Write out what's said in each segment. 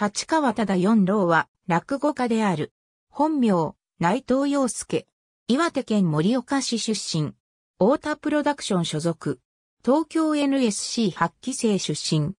立川忠四郎は落語家である。本名、内藤洋介。岩手県盛岡市出身。太田プロダクション所属。東京 NSC8 期生出身。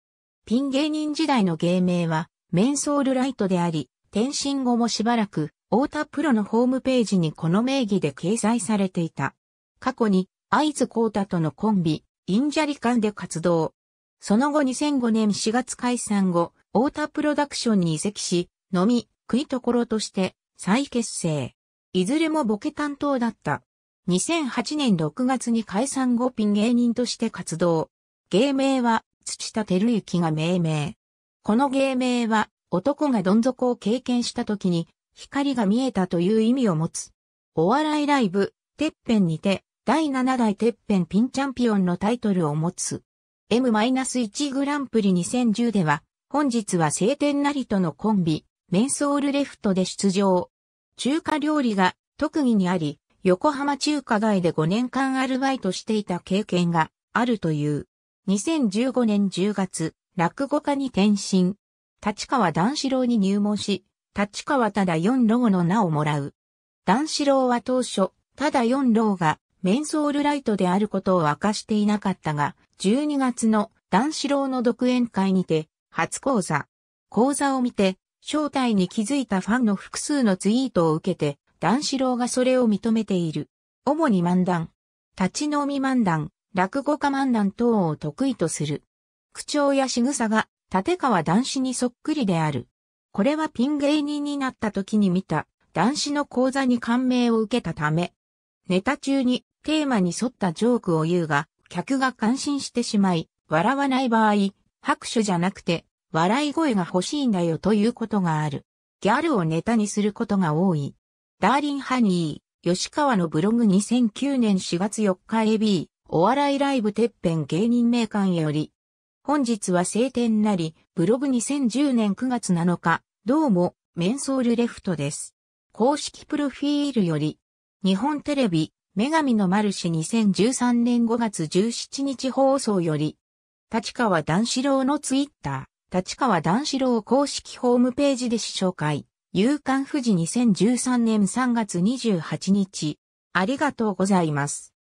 ピン芸人時代の芸名は、メンソールライトであり、転身後もしばらく、太田プロのホームページにこの名義で掲載されていた。過去に、合図、光太とのコンビ、インジャリカンで活動。その後2005年4月解散後、太田プロダクションに移籍し、飲み、食いところとして再結成。いずれもボケ担当だった。2008年6月に解散後ピン芸人として活動。芸名は土田照之が命名。この芸名は男がどん底を経験した時に光が見えたという意味を持つ。お笑いライブ、てっぺんにて、第7代てっぺんピンチャンピオンのタイトルを持つ。M-1 グランプリ2010では、本日は晴天なりとのコンビ、メンソールレフトで出場。中華料理が特技にあり、横浜中華街で5年間アルバイトしていた経験があるという。2015年10月、落語家に転身。立川段四郎に入門し、立川ただ四郎の名をもらう。段四郎は当初、ただ四郎がメンソールライトであることを明かしていなかったが、12月の段四郎の独演会にて、初講座。講座を見て、正体に気づいたファンの複数のツイートを受けて、段四郎がそれを認めている。主に漫談、立ち飲み漫談、落語家漫談等を得意とする。口調や仕草が、立川男子にそっくりである。これはピン芸人になった時に見た、男子の講座に感銘を受けたため、ネタ中にテーマに沿ったジョークを言うが、客が感心してしまい、笑わない場合、拍手じゃなくて、笑い声が欲しいんだよということがある。ギャルをネタにすることが多い。ダーリンハニー、吉川のブログ2009年4月4日 AB、お笑いライブてっぺん芸人名館より。本日は晴天なり、ブログ2010年9月7日、どうも、メンソールレフトです。公式プロフィールより、日本テレビ、女神のマルシ2013年5月17日放送より、立川段四郎のツイッター。立川段四郎公式ホームページで紹介。夕刊富士2013年3月28日。ありがとうございます。